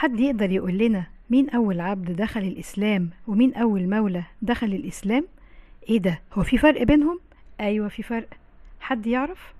حد يقدر يقول لنا مين أول عبد دخل الإسلام ومين أول مولى دخل الإسلام؟ إيه ده؟ هو في فرق بينهم؟ أيوة في فرق حد يعرف؟